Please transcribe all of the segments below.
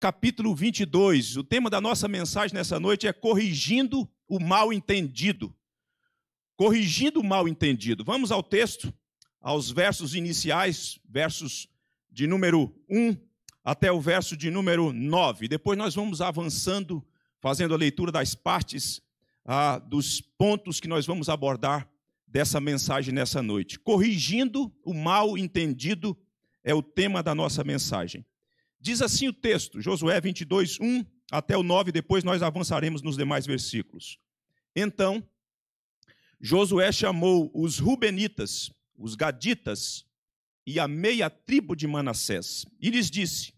capítulo 22. O tema da nossa mensagem nessa noite é corrigindo o mal entendido. Corrigindo o mal entendido. Vamos ao texto, aos versos iniciais, versos de número 1 até o verso de número 9. Depois nós vamos avançando, fazendo a leitura das partes, ah, dos pontos que nós vamos abordar dessa mensagem nessa noite. Corrigindo o mal entendido é o tema da nossa mensagem. Diz assim o texto, Josué 22, 1 até o 9, depois nós avançaremos nos demais versículos. Então, Josué chamou os Rubenitas, os Gaditas e a meia tribo de Manassés, e lhes disse: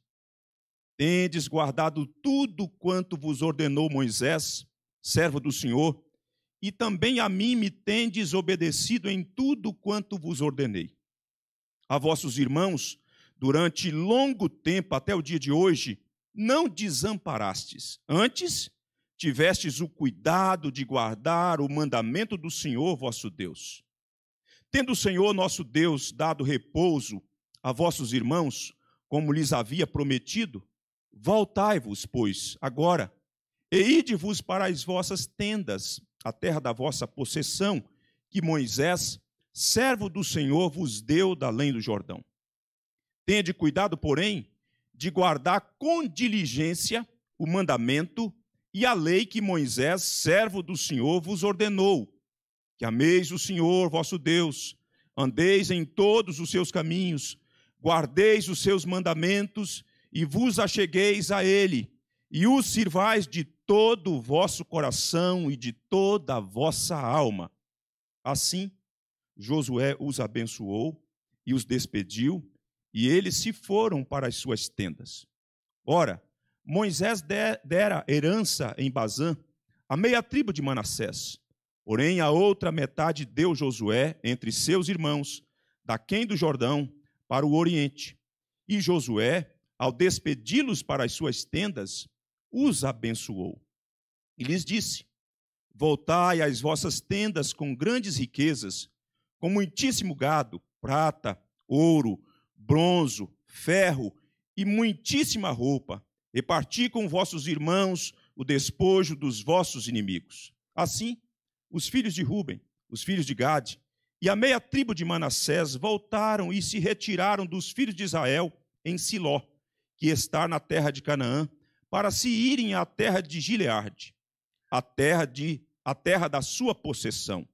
Tendes guardado tudo quanto vos ordenou Moisés, servo do Senhor, e também a mim me tendes obedecido em tudo quanto vos ordenei. A vossos irmãos durante longo tempo, até o dia de hoje, não desamparastes. Antes, tivestes o cuidado de guardar o mandamento do Senhor vosso Deus. Tendo o Senhor nosso Deus dado repouso a vossos irmãos, como lhes havia prometido, voltai-vos, pois, agora, e ide-vos para as vossas tendas, a terra da vossa possessão, que Moisés, servo do Senhor, vos deu da além do Jordão de cuidado, porém, de guardar com diligência o mandamento e a lei que Moisés, servo do Senhor, vos ordenou: que ameis o Senhor vosso Deus, andeis em todos os seus caminhos, guardeis os seus mandamentos e vos achegueis a ele, e os sirvais de todo o vosso coração e de toda a vossa alma. Assim, Josué os abençoou e os despediu e eles se foram para as suas tendas. Ora, Moisés dera herança em Bazã a meia tribo de Manassés. Porém, a outra metade deu Josué entre seus irmãos, daquém do Jordão, para o Oriente. E Josué, ao despedi-los para as suas tendas, os abençoou. E lhes disse: Voltai às vossas tendas com grandes riquezas, com muitíssimo gado, prata, ouro, bronzo, ferro e muitíssima roupa. Reparti com vossos irmãos o despojo dos vossos inimigos. Assim, os filhos de Ruben, os filhos de Gade e a meia tribo de Manassés voltaram e se retiraram dos filhos de Israel em Siló, que está na terra de Canaã, para se irem à terra de Gileade, a terra de a terra da sua possessão,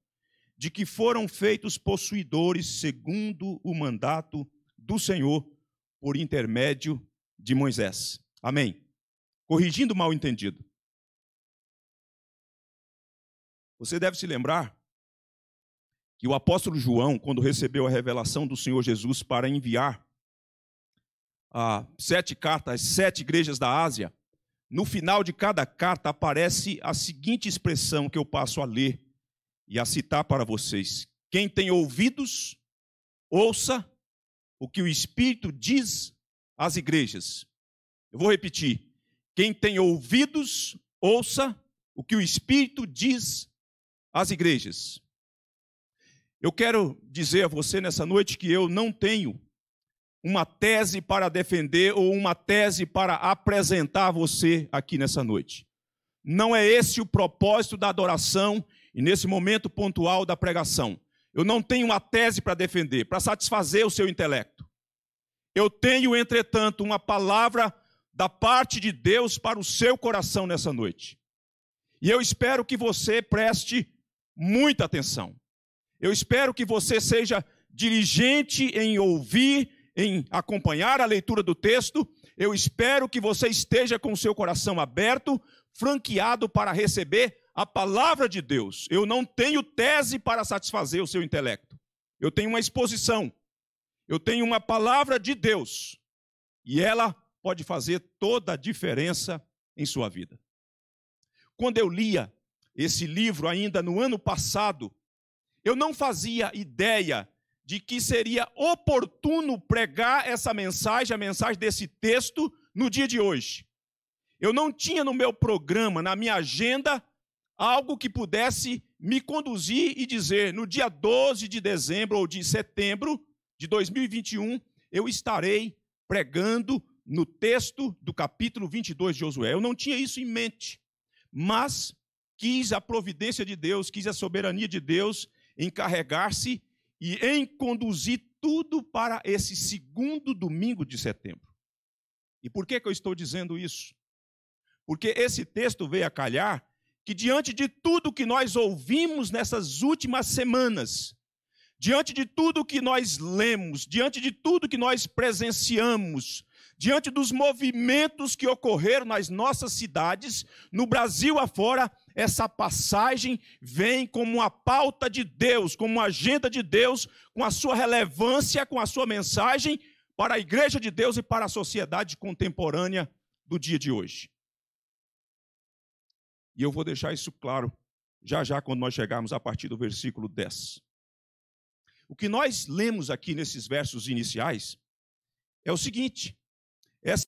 de que foram feitos possuidores segundo o mandato do Senhor por intermédio de Moisés. Amém. Corrigindo o mal entendido. Você deve se lembrar que o apóstolo João, quando recebeu a revelação do Senhor Jesus para enviar as sete cartas às sete igrejas da Ásia, no final de cada carta aparece a seguinte expressão que eu passo a ler e a citar para vocês: Quem tem ouvidos, ouça o que o Espírito diz às igrejas. Eu vou repetir. Quem tem ouvidos, ouça o que o Espírito diz às igrejas. Eu quero dizer a você nessa noite que eu não tenho uma tese para defender ou uma tese para apresentar a você aqui nessa noite. Não é esse o propósito da adoração e nesse momento pontual da pregação. Eu não tenho uma tese para defender, para satisfazer o seu intelecto. Eu tenho, entretanto, uma palavra da parte de Deus para o seu coração nessa noite. E eu espero que você preste muita atenção. Eu espero que você seja diligente em ouvir, em acompanhar a leitura do texto. Eu espero que você esteja com o seu coração aberto, franqueado para receber a palavra de Deus. Eu não tenho tese para satisfazer o seu intelecto. Eu tenho uma exposição. Eu tenho uma palavra de Deus. E ela pode fazer toda a diferença em sua vida. Quando eu lia esse livro ainda no ano passado, eu não fazia ideia de que seria oportuno pregar essa mensagem, a mensagem desse texto, no dia de hoje. Eu não tinha no meu programa, na minha agenda, algo que pudesse me conduzir e dizer: no dia 12 de dezembro ou de setembro de 2021, eu estarei pregando no texto do capítulo 22 de Josué. Eu não tinha isso em mente, mas quis a providência de Deus, quis a soberania de Deus encarregar-se e em conduzir tudo para esse segundo domingo de setembro. E por que, que eu estou dizendo isso? Porque esse texto veio a calhar que diante de tudo que nós ouvimos nessas últimas semanas, diante de tudo que nós lemos, diante de tudo que nós presenciamos, diante dos movimentos que ocorreram nas nossas cidades, no Brasil afora, essa passagem vem como uma pauta de Deus, como uma agenda de Deus, com a sua relevância, com a sua mensagem para a igreja de Deus e para a sociedade contemporânea do dia de hoje. E eu vou deixar isso claro já já quando nós chegarmos a partir do versículo 10. O que nós lemos aqui nesses versos iniciais é o seguinte: essas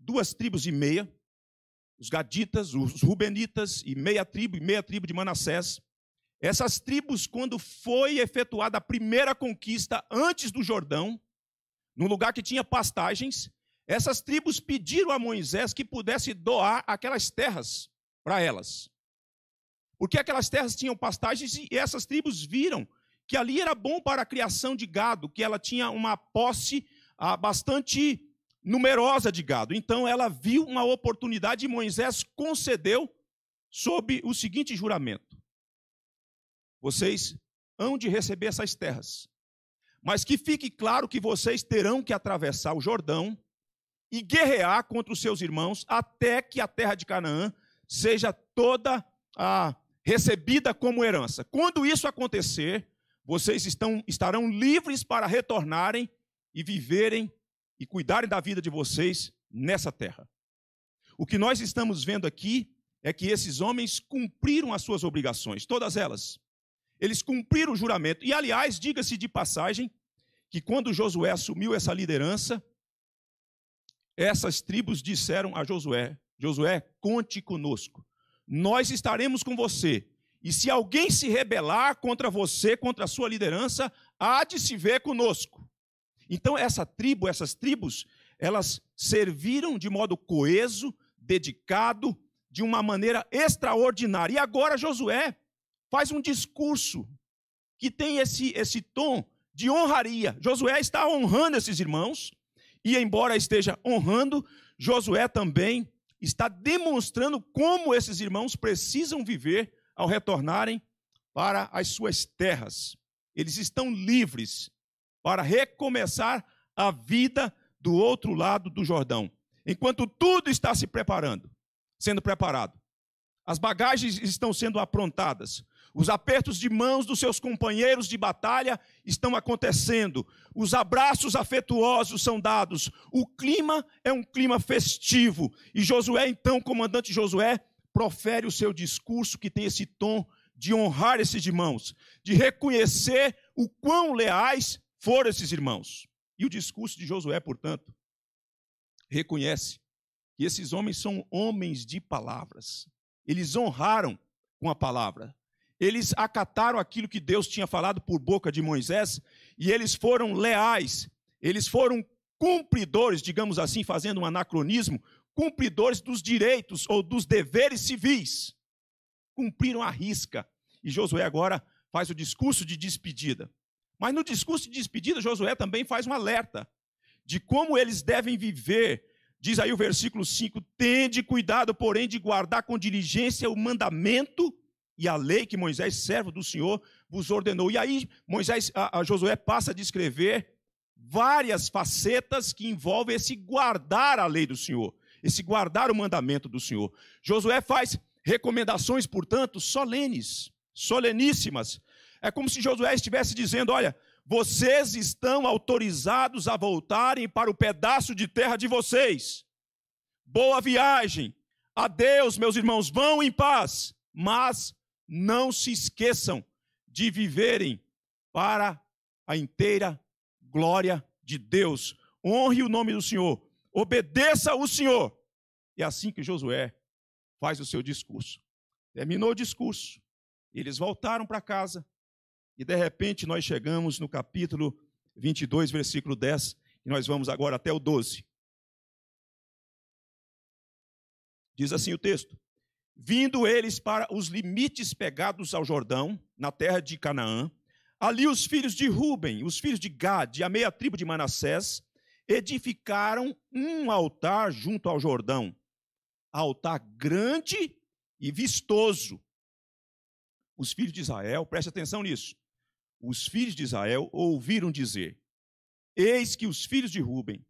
duas tribos e meia, os gaditas, os rubenitas e meia tribo e meia tribo de Manassés, essas tribos, quando foi efetuada a primeira conquista antes do Jordão, num lugar que tinha pastagens, essas tribos pediram a Moisés que pudesse doar aquelas terras para elas. Porque aquelas terras tinham pastagens e essas tribos viram que ali era bom para a criação de gado, que ela tinha uma posse ah, bastante numerosa de gado. Então ela viu uma oportunidade e Moisés concedeu sob o seguinte juramento: Vocês hão de receber essas terras, mas que fique claro que vocês terão que atravessar o Jordão e guerrear contra os seus irmãos até que a terra de Canaã seja toda a recebida como herança. Quando isso acontecer, vocês estão, estarão livres para retornarem e viverem e cuidarem da vida de vocês nessa terra. O que nós estamos vendo aqui é que esses homens cumpriram as suas obrigações, todas elas. Eles cumpriram o juramento. E, aliás, diga-se de passagem que quando Josué assumiu essa liderança, essas tribos disseram a Josué: Josué, conte conosco. Nós estaremos com você. E se alguém se rebelar contra você, contra a sua liderança, há de se ver conosco. Então, essa tribo, essas tribos, elas serviram de modo coeso, dedicado, de uma maneira extraordinária. E agora Josué faz um discurso que tem esse, esse tom de honraria. Josué está honrando esses irmãos, e embora esteja honrando, Josué também está demonstrando como esses irmãos precisam viver ao retornarem para as suas terras. Eles estão livres para recomeçar a vida do outro lado do Jordão. Enquanto tudo está se preparando, sendo preparado, as bagagens estão sendo aprontadas, os apertos de mãos dos seus companheiros de batalha estão acontecendo. Os abraços afetuosos são dados. O clima é um clima festivo. E Josué, então, comandante Josué, profere o seu discurso que tem esse tom de honrar esses irmãos, de reconhecer o quão leais foram esses irmãos. E o discurso de Josué, portanto, reconhece que esses homens são homens de palavras. Eles honraram com a palavra eles acataram aquilo que Deus tinha falado por boca de Moisés e eles foram leais, eles foram cumpridores, digamos assim, fazendo um anacronismo, cumpridores dos direitos ou dos deveres civis. Cumpriram a risca. E Josué agora faz o discurso de despedida. Mas no discurso de despedida, Josué também faz um alerta de como eles devem viver. Diz aí o versículo 5: Tende cuidado, porém, de guardar com diligência o mandamento e a lei que Moisés, servo do Senhor, vos ordenou. E aí Moisés, a, a Josué passa a descrever várias facetas que envolvem esse guardar a lei do Senhor, esse guardar o mandamento do Senhor. Josué faz recomendações, portanto, solenes, soleníssimas. É como se Josué estivesse dizendo: olha, vocês estão autorizados a voltarem para o pedaço de terra de vocês. Boa viagem. Adeus, meus irmãos, vão em paz. Mas não se esqueçam de viverem para a inteira glória de Deus. Honre o nome do Senhor, obedeça o Senhor. E é assim que Josué faz o seu discurso. Terminou o discurso, eles voltaram para casa, e de repente nós chegamos no capítulo 22, versículo 10, e nós vamos agora até o 12. Diz assim o texto: vindo eles para os limites pegados ao Jordão, na terra de Canaã, ali os filhos de Ruben, os filhos de Gad e a meia tribo de Manassés edificaram um altar junto ao Jordão, altar grande e vistoso. Os filhos de Israel, preste atenção nisso. Os filhos de Israel ouviram dizer: Eis que os filhos de Ruben,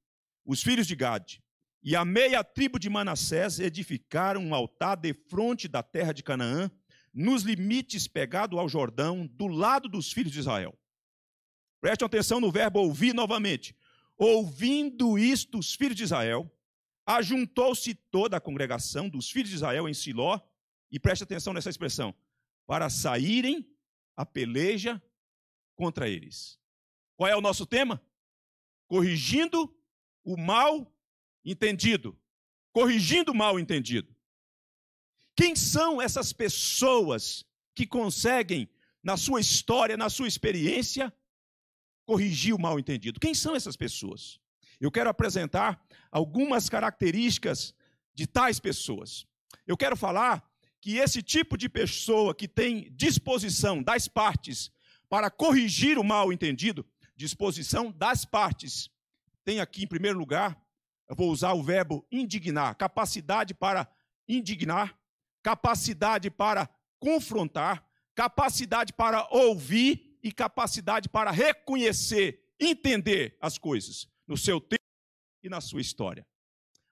os filhos de Gad e a meia tribo de Manassés edificaram um altar de frente da terra de Canaã, nos limites pegado ao Jordão, do lado dos filhos de Israel. Prestem atenção no verbo ouvir novamente. Ouvindo isto os filhos de Israel, ajuntou-se toda a congregação dos filhos de Israel em Siló, e preste atenção nessa expressão, para saírem a peleja contra eles. Qual é o nosso tema? Corrigindo o mal entendido, corrigindo o mal entendido. Quem são essas pessoas que conseguem, na sua história, na sua experiência, corrigir o mal entendido? Quem são essas pessoas? Eu quero apresentar algumas características de tais pessoas. Eu quero falar que esse tipo de pessoa que tem disposição das partes para corrigir o mal entendido, disposição das partes, tem aqui em primeiro lugar eu vou usar o verbo indignar, capacidade para indignar, capacidade para confrontar, capacidade para ouvir e capacidade para reconhecer, entender as coisas no seu tempo e na sua história.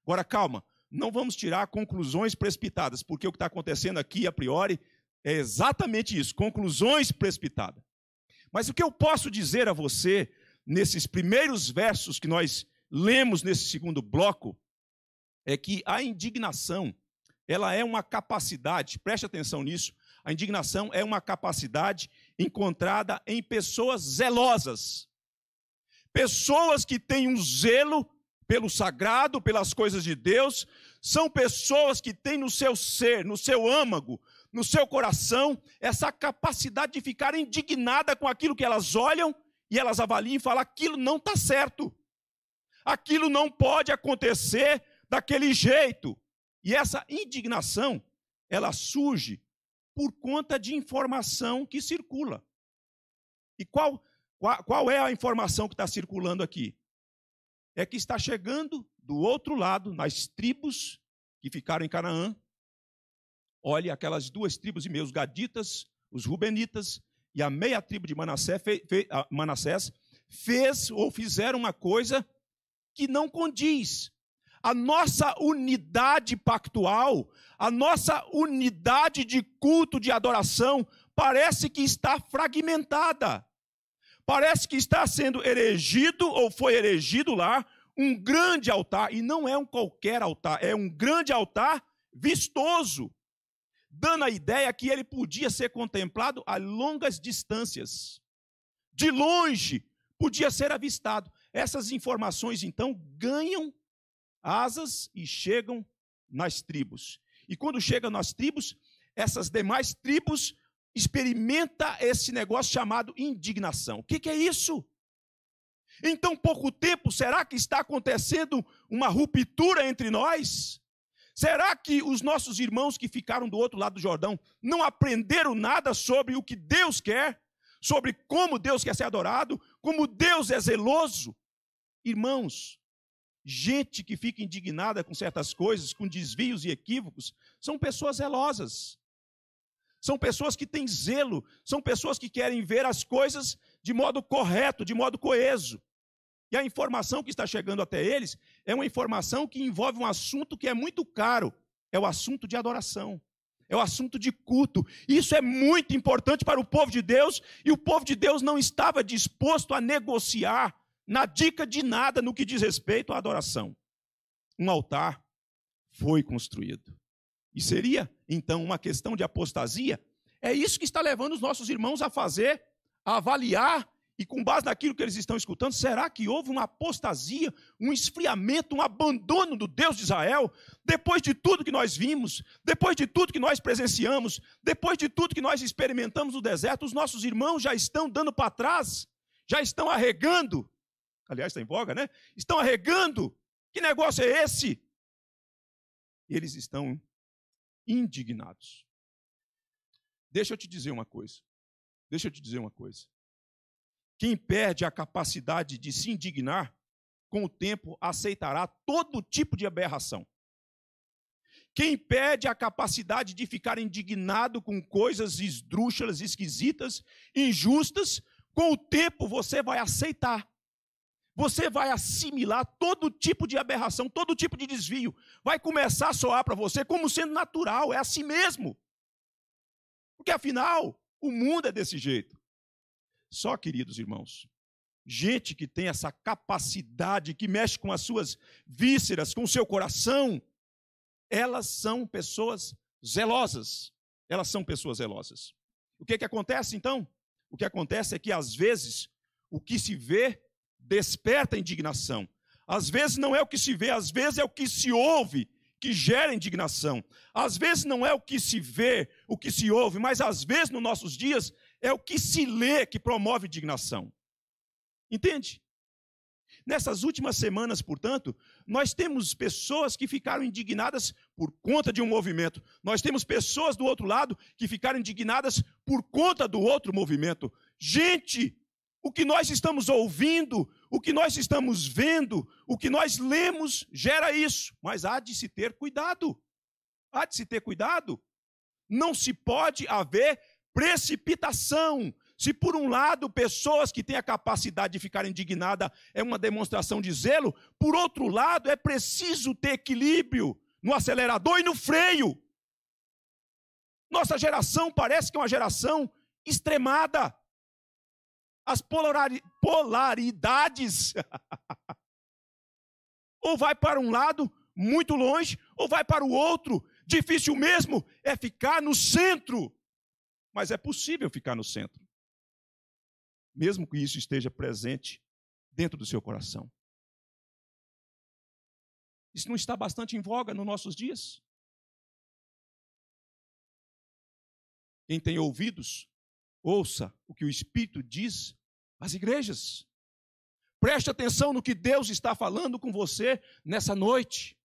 Agora, calma, não vamos tirar conclusões precipitadas, porque o que está acontecendo aqui, a priori, é exatamente isso conclusões precipitadas. Mas o que eu posso dizer a você nesses primeiros versos que nós lemos nesse segundo bloco é que a indignação, ela é uma capacidade, preste atenção nisso, a indignação é uma capacidade encontrada em pessoas zelosas. Pessoas que têm um zelo pelo sagrado, pelas coisas de Deus, são pessoas que têm no seu ser, no seu âmago, no seu coração, essa capacidade de ficar indignada com aquilo que elas olham e elas avaliam e falam: aquilo não está certo aquilo não pode acontecer daquele jeito. E essa indignação, ela surge por conta de informação que circula. E qual, qual, qual é a informação que está circulando aqui? É que está chegando do outro lado, nas tribos que ficaram em Canaã. Olha, aquelas duas tribos e meio, os gaditas, os rubenitas e a meia tribo de Manassés, fe, fe, ah, Manassés fez ou fizeram uma coisa que não condiz. A nossa unidade pactual, a nossa unidade de culto, de adoração, parece que está fragmentada. Parece que está sendo erigido ou foi erigido lá um grande altar, e não é um qualquer altar, é um grande altar vistoso, dando a ideia que ele podia ser contemplado a longas distâncias. De longe podia ser avistado. Essas informações, então, ganham asas e chegam nas tribos. E quando chegam nas tribos, essas demais tribos experimenta esse negócio chamado indignação. O que, que é isso? Em tão pouco tempo, será que está acontecendo uma ruptura entre nós? Será que os nossos irmãos que ficaram do outro lado do Jordão não aprenderam nada sobre o que Deus quer? Sobre como Deus quer ser adorado? Como Deus é zeloso? Irmãos, gente que fica indignada com certas coisas, com desvios e equívocos, são pessoas zelosas. São pessoas que têm zelo, são pessoas que querem ver as coisas de modo correto, de modo coeso. E a informação que está chegando até eles é uma informação que envolve um assunto que é muito caro, é o assunto de adoração é o assunto de culto. Isso é muito importante para o povo de Deus e o povo de Deus não estava disposto a negociar na dica de nada no que diz respeito à adoração. Um altar foi construído. E seria, então, uma questão de apostasia? É isso que está levando os nossos irmãos a fazer, a avaliar, e com base naquilo que eles estão escutando, será que houve uma apostasia, um esfriamento, um abandono do Deus de Israel? Depois de tudo que nós vimos, depois de tudo que nós presenciamos, depois de tudo que nós experimentamos no deserto, os nossos irmãos já estão dando para trás, já estão arregando, aliás, está em voga, né? Estão arregando. Que negócio é esse? Eles estão indignados. Deixa eu te dizer uma coisa. Deixa eu te dizer uma coisa. Quem perde a capacidade de se indignar, com o tempo aceitará todo tipo de aberração. Quem perde a capacidade de ficar indignado com coisas esdrúxulas, esquisitas, injustas, com o tempo você vai aceitar você vai assimilar todo tipo de aberração, todo tipo de desvio. Vai começar a soar para você como sendo natural, é assim mesmo. Porque afinal, o mundo é desse jeito. Só, queridos irmãos, gente que tem essa capacidade, que mexe com as suas vísceras, com o seu coração, elas são pessoas zelosas. Elas são pessoas zelosas. O que, que acontece então? O que acontece é que às vezes o que se vê desperta indignação. Às vezes não é o que se vê, às vezes é o que se ouve que gera indignação. Às vezes não é o que se vê, o que se ouve, mas às vezes nos nossos dias é o que se lê que promove indignação. Entende? Nessas últimas semanas, portanto, nós temos pessoas que ficaram indignadas por conta de um movimento. Nós temos pessoas do outro lado que ficaram indignadas por conta do outro movimento. Gente, o que nós estamos ouvindo o que nós estamos vendo, o que nós lemos, gera isso. Mas há de se ter cuidado. Há de se ter cuidado. Não se pode haver precipitação. Se por um lado, pessoas que têm a capacidade de ficar indignada é uma demonstração de zelo, por outro lado, é preciso ter equilíbrio no acelerador e no freio. Nossa geração parece que é uma geração extremada as polari, polaridades. ou vai para um lado, muito longe, ou vai para o outro. Difícil mesmo é ficar no centro. Mas é possível ficar no centro. Mesmo que isso esteja presente dentro do seu coração. Isso não está bastante em voga nos nossos dias? Quem tem ouvidos, ouça o que o Espírito diz as igrejas, preste atenção no que Deus está falando com você nessa noite.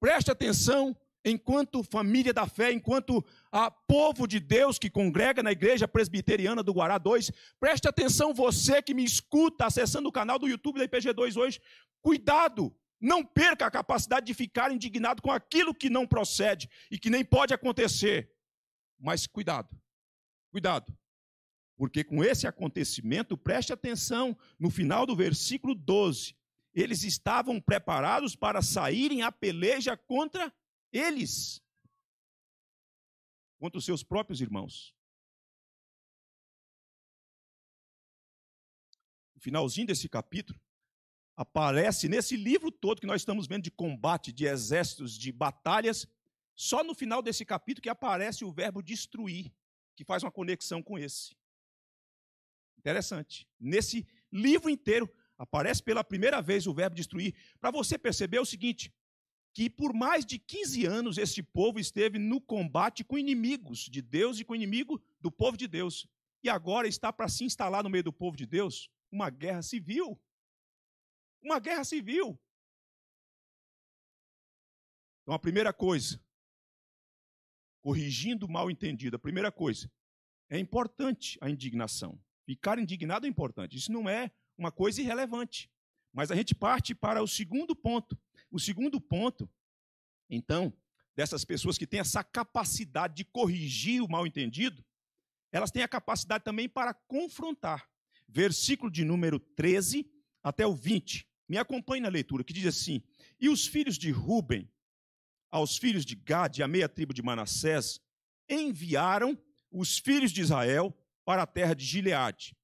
Preste atenção enquanto família da fé, enquanto a ah, povo de Deus que congrega na igreja presbiteriana do Guará 2, preste atenção você que me escuta acessando o canal do YouTube da IPG2 hoje, cuidado, não perca a capacidade de ficar indignado com aquilo que não procede e que nem pode acontecer. Mas cuidado. Cuidado. Porque com esse acontecimento, preste atenção, no final do versículo 12, eles estavam preparados para saírem à peleja contra eles, contra os seus próprios irmãos. No finalzinho desse capítulo, aparece nesse livro todo que nós estamos vendo de combate, de exércitos, de batalhas, só no final desse capítulo que aparece o verbo destruir, que faz uma conexão com esse. Interessante. Nesse livro inteiro aparece pela primeira vez o verbo destruir, para você perceber é o seguinte: que por mais de 15 anos este povo esteve no combate com inimigos de Deus e com inimigo do povo de Deus. E agora está para se instalar no meio do povo de Deus uma guerra civil. Uma guerra civil. Então, a primeira coisa, corrigindo o mal entendido, a primeira coisa, é importante a indignação. Ficar indignado é importante. Isso não é uma coisa irrelevante. Mas a gente parte para o segundo ponto. O segundo ponto, então, dessas pessoas que têm essa capacidade de corrigir o mal-entendido, elas têm a capacidade também para confrontar. Versículo de número 13 até o 20. Me acompanhe na leitura, que diz assim: E os filhos de Ruben, aos filhos de Gad e à meia tribo de Manassés, enviaram os filhos de Israel para a terra de Gileade.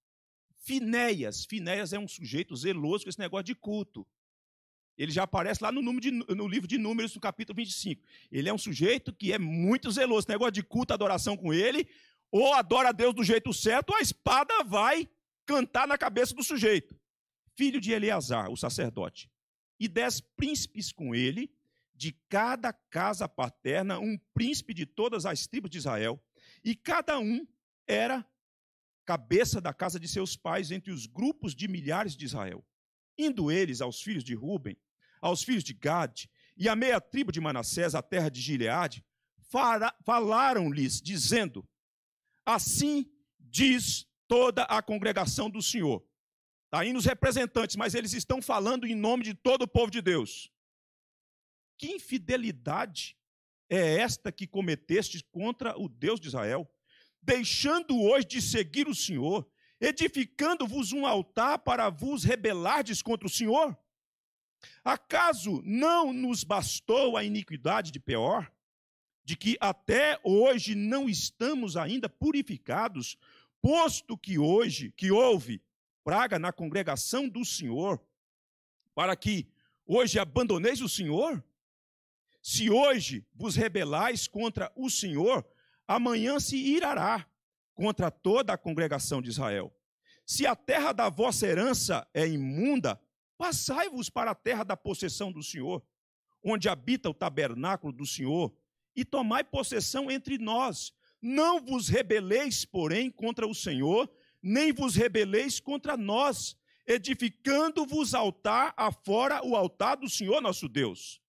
Finéias, Finéias é um sujeito zeloso com esse negócio de culto. Ele já aparece lá no, de, no, livro de Números, no capítulo 25. Ele é um sujeito que é muito zeloso. esse Negócio de culto, adoração com ele, ou adora a Deus do jeito certo, ou a espada vai cantar na cabeça do sujeito. Filho de Eleazar, o sacerdote. E dez príncipes com ele, de cada casa paterna, um príncipe de todas as tribos de Israel. E cada um era cabeça da casa de seus pais entre os grupos de milhares de Israel. Indo eles aos filhos de Ruben, aos filhos de Gad e à meia tribo de Manassés, à terra de Gileade, falaram-lhes, dizendo: Assim diz toda a congregação do Senhor. Está aí nos representantes, mas eles estão falando em nome de todo o povo de Deus. Que infidelidade é esta que cometeste contra o Deus de Israel? deixando hoje de seguir o Senhor, edificando-vos um altar para vos rebelardes contra o Senhor? Acaso não nos bastou a iniquidade de Peor? De que até hoje não estamos ainda purificados, posto que hoje, que houve praga na congregação do Senhor, para que hoje abandoneis o Senhor? Se hoje vos rebelais contra o Senhor, amanhã se irará contra toda a congregação de Israel. Se a terra da vossa herança é imunda, passai-vos para a terra da possessão do Senhor, onde habita o tabernáculo do Senhor, e tomai possessão entre nós. Não vos rebeleis, porém, contra o Senhor, nem vos rebeleis contra nós, edificando-vos altar afora o altar do Senhor nosso Deus.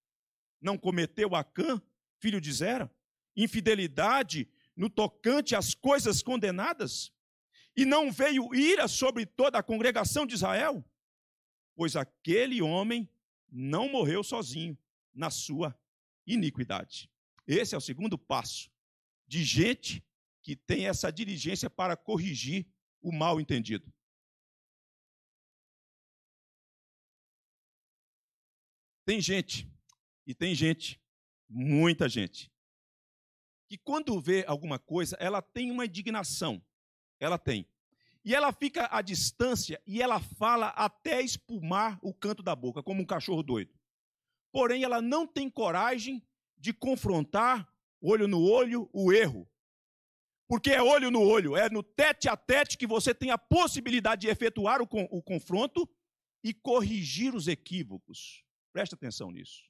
Não cometeu Acã, filho de Zera, infidelidade no tocante às coisas condenadas? E não veio ira sobre toda a congregação de Israel? Pois aquele homem não morreu sozinho na sua iniquidade. Esse é o segundo passo de gente que tem essa diligência para corrigir o mal entendido. Tem gente, e tem gente, muita gente, que quando vê alguma coisa, ela tem uma indignação. Ela tem. E ela fica à distância e ela fala até espumar o canto da boca, como um cachorro doido. Porém, ela não tem coragem de confrontar, olho no olho, o erro. Porque é olho no olho, é no tete a tete que você tem a possibilidade de efetuar o, con o confronto e corrigir os equívocos. Presta atenção nisso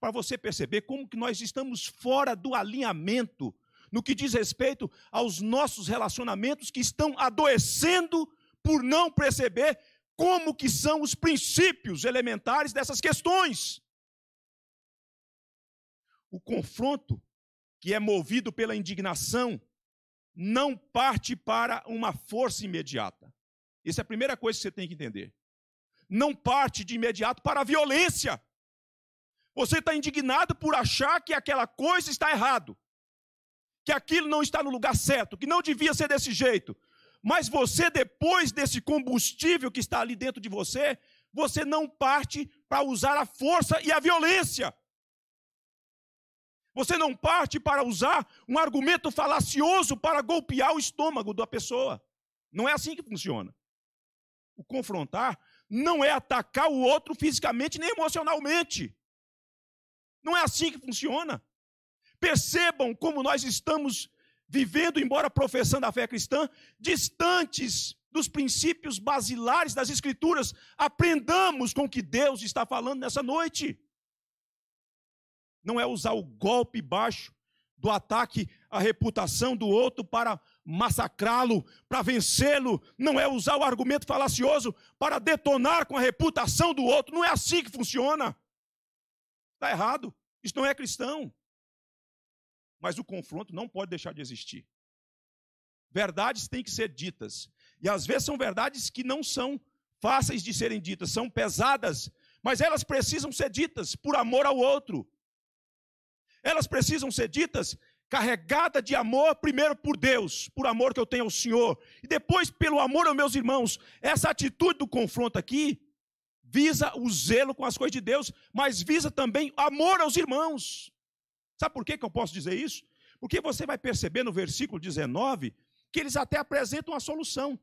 para você perceber como que nós estamos fora do alinhamento no que diz respeito aos nossos relacionamentos que estão adoecendo por não perceber como que são os princípios elementares dessas questões. O confronto que é movido pela indignação não parte para uma força imediata. Essa é a primeira coisa que você tem que entender. Não parte de imediato para a violência. Você está indignado por achar que aquela coisa está errado, que aquilo não está no lugar certo, que não devia ser desse jeito. Mas você, depois desse combustível que está ali dentro de você, você não parte para usar a força e a violência. Você não parte para usar um argumento falacioso para golpear o estômago da pessoa. Não é assim que funciona. O confrontar não é atacar o outro fisicamente nem emocionalmente. Não é assim que funciona. Percebam como nós estamos vivendo, embora professando a fé cristã, distantes dos princípios basilares das Escrituras. Aprendamos com o que Deus está falando nessa noite. Não é usar o golpe baixo do ataque à reputação do outro para massacrá-lo, para vencê-lo, não é usar o argumento falacioso para detonar com a reputação do outro, não é assim que funciona. Está errado. Isso não é cristão. Mas o confronto não pode deixar de existir. Verdades têm que ser ditas. E às vezes são verdades que não são fáceis de serem ditas, são pesadas, mas elas precisam ser ditas por amor ao outro. Elas precisam ser ditas carregada de amor, primeiro por Deus, por amor que eu tenho ao Senhor, e depois pelo amor aos meus irmãos. Essa atitude do confronto aqui visa o zelo com as coisas de Deus, mas visa também amor aos irmãos. Sabe por que, eu posso dizer isso? Porque você vai perceber no versículo 19 que eles até apresentam uma solução.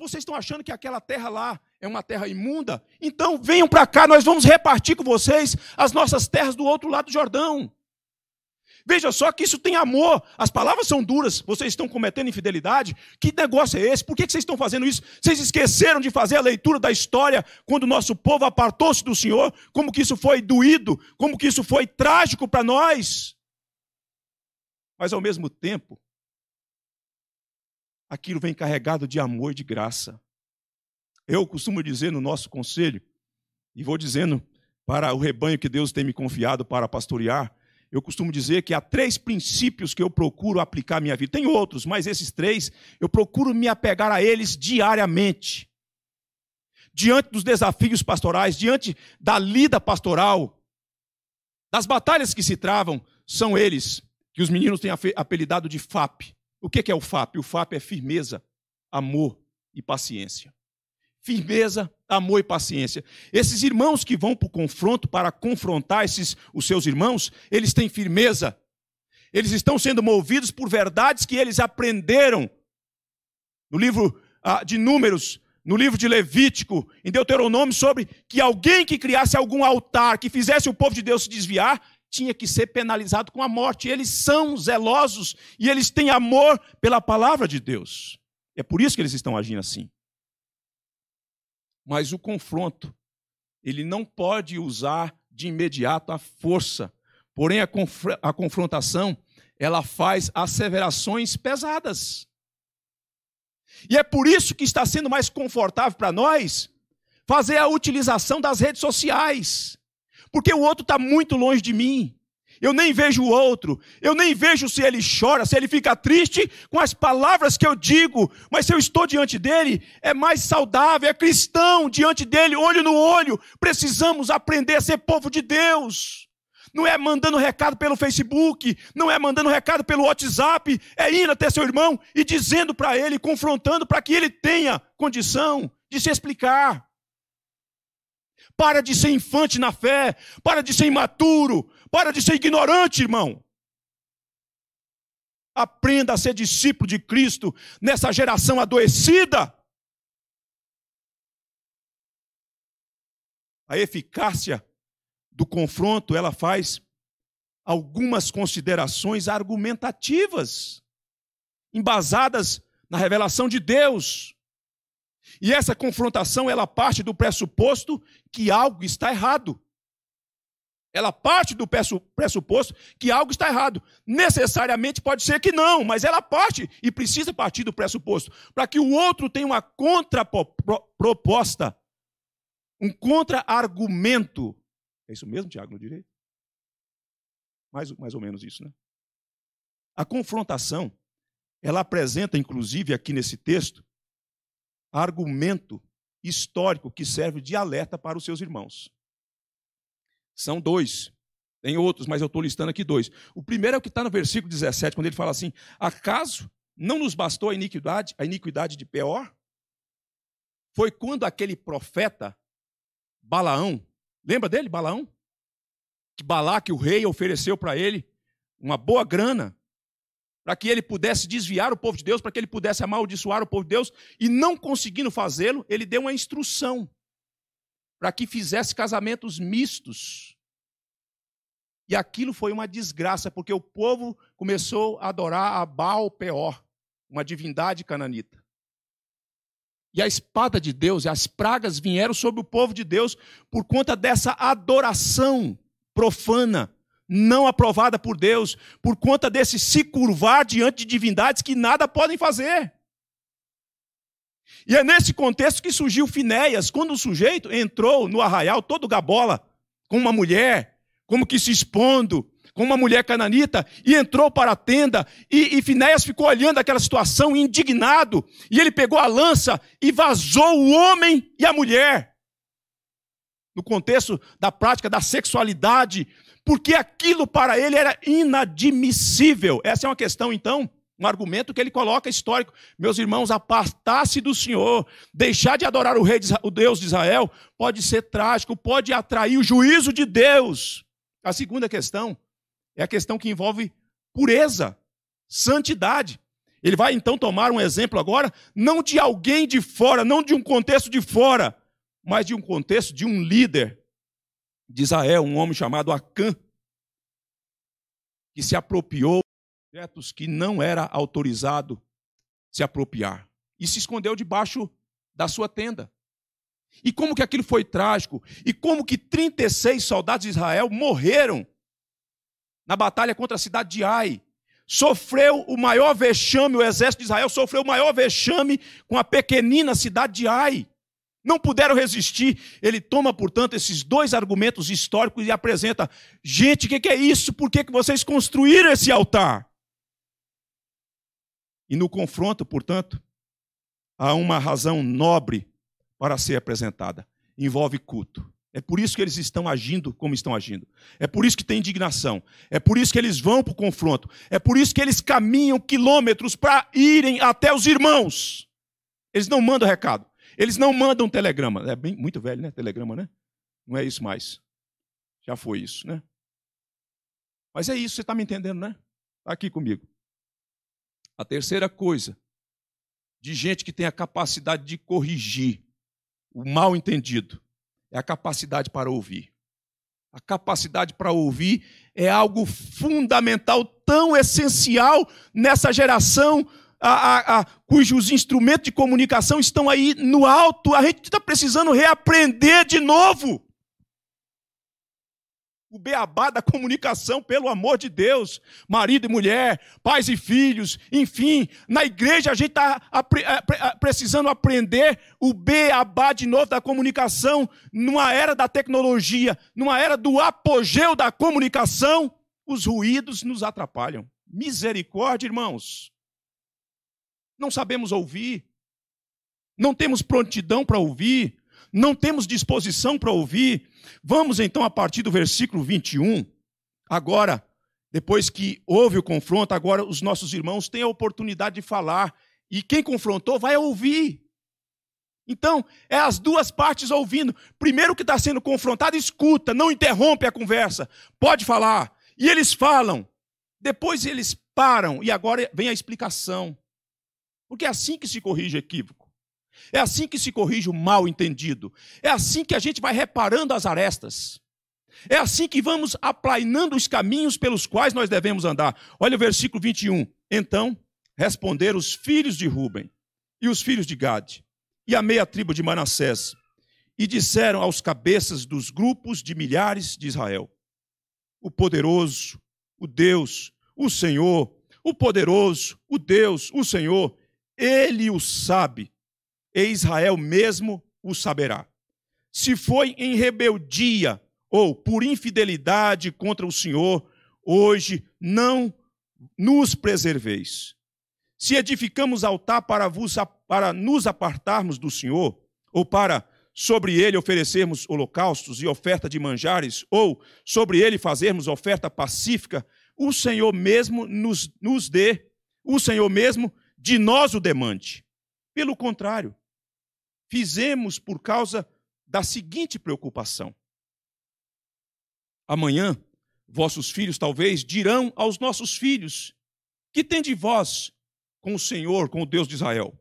Vocês estão achando que aquela terra lá é uma terra imunda? Então venham para cá, nós vamos repartir com vocês as nossas terras do outro lado do Jordão. Veja só que isso tem amor. As palavras são duras. Vocês estão cometendo infidelidade. Que negócio é esse? Por que vocês estão fazendo isso? Vocês esqueceram de fazer a leitura da história quando o nosso povo apartou-se do Senhor? Como que isso foi doído? Como que isso foi trágico para nós? Mas ao mesmo tempo, aquilo vem carregado de amor e de graça. Eu costumo dizer no nosso conselho, e vou dizendo para o rebanho que Deus tem me confiado para pastorear, eu costumo dizer que há três princípios que eu procuro aplicar à minha vida. Tem outros, mas esses três eu procuro me apegar a eles diariamente. Diante dos desafios pastorais, diante da lida pastoral, das batalhas que se travam, são eles que os meninos têm apelidado de FAP. O que é o FAP? O FAP é firmeza, amor e paciência firmeza, amor e paciência. Esses irmãos que vão para o confronto para confrontar esses, os seus irmãos, eles têm firmeza. Eles estão sendo movidos por verdades que eles aprenderam no livro ah, de Números, no livro de Levítico, em Deuteronômio, sobre que alguém que criasse algum altar, que fizesse o povo de Deus se desviar, tinha que ser penalizado com a morte. Eles são zelosos e eles têm amor pela palavra de Deus. É por isso que eles estão agindo assim mas o confronto. Ele não pode usar de imediato a força. Porém, a, conf a confrontação, ela faz asseverações pesadas. E é por isso que está sendo mais confortável para nós fazer a utilização das redes sociais. Porque o outro está muito longe de mim eu nem vejo o outro, eu nem vejo se ele chora, se ele fica triste com as palavras que eu digo, mas se eu estou diante dele, é mais saudável, é cristão diante dele, olho no olho. Precisamos aprender a ser povo de Deus. Não é mandando recado pelo Facebook, não é mandando recado pelo WhatsApp, é ir até seu irmão e dizendo para ele, confrontando para que ele tenha condição de se explicar. Para de ser infante na fé, para de ser imaturo, para de ser ignorante, irmão. Aprenda a ser discípulo de Cristo nessa geração adoecida. A eficácia do confronto, ela faz algumas considerações argumentativas, embasadas na revelação de Deus. E essa confrontação, ela parte do pressuposto que algo está errado. Ela parte do pressuposto que algo está errado. Necessariamente pode ser que não, mas ela parte e precisa partir do pressuposto para que o outro tenha uma contraproposta, um contra-argumento. É isso mesmo, Tiago, no direito? Mais, mais ou menos isso, né? A confrontação, ela apresenta, inclusive, aqui nesse texto, argumento histórico que serve de alerta para os seus irmãos. São dois. Tem outros, mas eu estou listando aqui dois. O primeiro é o que está no versículo 17, quando ele fala assim: Acaso não nos bastou a iniquidade, a iniquidade de Peor? Foi quando aquele profeta, Balaão, lembra dele, Balaão? Que Balaque, o rei, ofereceu para ele uma boa grana, para que ele pudesse desviar o povo de Deus, para que ele pudesse amaldiçoar o povo de Deus, e não conseguindo fazê-lo, ele deu uma instrução para que fizesse casamentos mistos. E aquilo foi uma desgraça, porque o povo começou a adorar a Baal Peor, uma divindade cananita. E a espada de Deus e as pragas vieram sobre o povo de Deus por conta dessa adoração profana, não aprovada por Deus, por conta desse se curvar diante de divindades que nada podem fazer. E é nesse contexto que surgiu Finéias, quando o sujeito entrou no arraial todo gabola, com uma mulher, como que se expondo, com uma mulher cananita, e entrou para a tenda, e, e Finéias ficou olhando aquela situação indignado, e ele pegou a lança e vazou o homem e a mulher. No contexto da prática da sexualidade, porque aquilo para ele era inadmissível. Essa é uma questão, então, um argumento que ele coloca histórico. Meus irmãos, apartar-se do Senhor, deixar de adorar o, rei de, o Deus de Israel, pode ser trágico, pode atrair o juízo de Deus. A segunda questão é a questão que envolve pureza, santidade. Ele vai então tomar um exemplo agora, não de alguém de fora, não de um contexto de fora, mas de um contexto de um líder de Israel, um homem chamado Acã, que se apropriou objetos que não era autorizado se apropriar. E se escondeu debaixo da sua tenda. E como que aquilo foi trágico. E como que 36 soldados de Israel morreram na batalha contra a cidade de Ai. Sofreu o maior vexame, o exército de Israel sofreu o maior vexame com a pequenina cidade de Ai. Não puderam resistir. Ele toma, portanto, esses dois argumentos históricos e apresenta: gente, o que, que, é isso? Por que, que vocês construíram esse altar? E no confronto, portanto, há uma razão nobre para ser apresentada. Envolve culto. É por isso que eles estão agindo como estão agindo. É por isso que tem indignação. É por isso que eles vão para o confronto. É por isso que eles caminham quilômetros para irem até os irmãos. Eles não mandam recado. Eles não mandam telegrama. É bem, muito velho, né? Telegrama, né? Não é isso mais. Já foi isso, né? Mas é isso, você está me entendendo, né? Está aqui comigo. A terceira coisa, de gente que tem a capacidade de corrigir o mal entendido, é a capacidade para ouvir. A capacidade para ouvir é algo fundamental, tão essencial nessa geração a, a, a, cujos instrumentos de comunicação estão aí no alto. A gente está precisando reaprender de novo o beabá da comunicação, pelo amor de Deus. Marido e mulher, pais e filhos, enfim. Na igreja a gente está é, é, precisando aprender o beabá de novo da comunicação, numa era da tecnologia, numa era do apogeu da comunicação. Os ruídos nos atrapalham. Misericórdia, irmãos. Não sabemos ouvir, não temos prontidão para ouvir, não temos disposição para ouvir, vamos então a partir do versículo 21, agora, depois que houve o confronto, agora os nossos irmãos têm a oportunidade de falar, e quem confrontou vai ouvir. Então, é as duas partes ouvindo. Primeiro que está sendo confrontado, escuta, não interrompe a conversa, pode falar. E eles falam. Depois eles param, e agora vem a explicação. Porque é assim que se corrige equívoco. É assim que se corrige o mal entendido. É assim que a gente vai reparando as arestas. É assim que vamos aplainando os caminhos pelos quais nós devemos andar. Olha o versículo 21. Então responderam os filhos de Ruben e os filhos de Gade e a meia tribo de Manassés e disseram aos cabeças dos grupos de milhares de Israel: O poderoso, o Deus, o Senhor, o poderoso, o Deus, o Senhor, ele o sabe e Israel mesmo o saberá. Se foi em rebeldia ou por infidelidade contra o Senhor, hoje não nos preserveis. Se edificamos altar para, vos, para nos apartarmos do Senhor, ou para sobre ele oferecermos holocaustos e oferta de manjares, ou sobre ele fazermos oferta pacífica, o Senhor mesmo nos, nos dê, o Senhor mesmo de nós o demande. Pelo contrário, fizemos por causa da seguinte preocupação: Amanhã vossos filhos talvez dirão aos nossos filhos: Que tem de vós com o Senhor, com o Deus de Israel?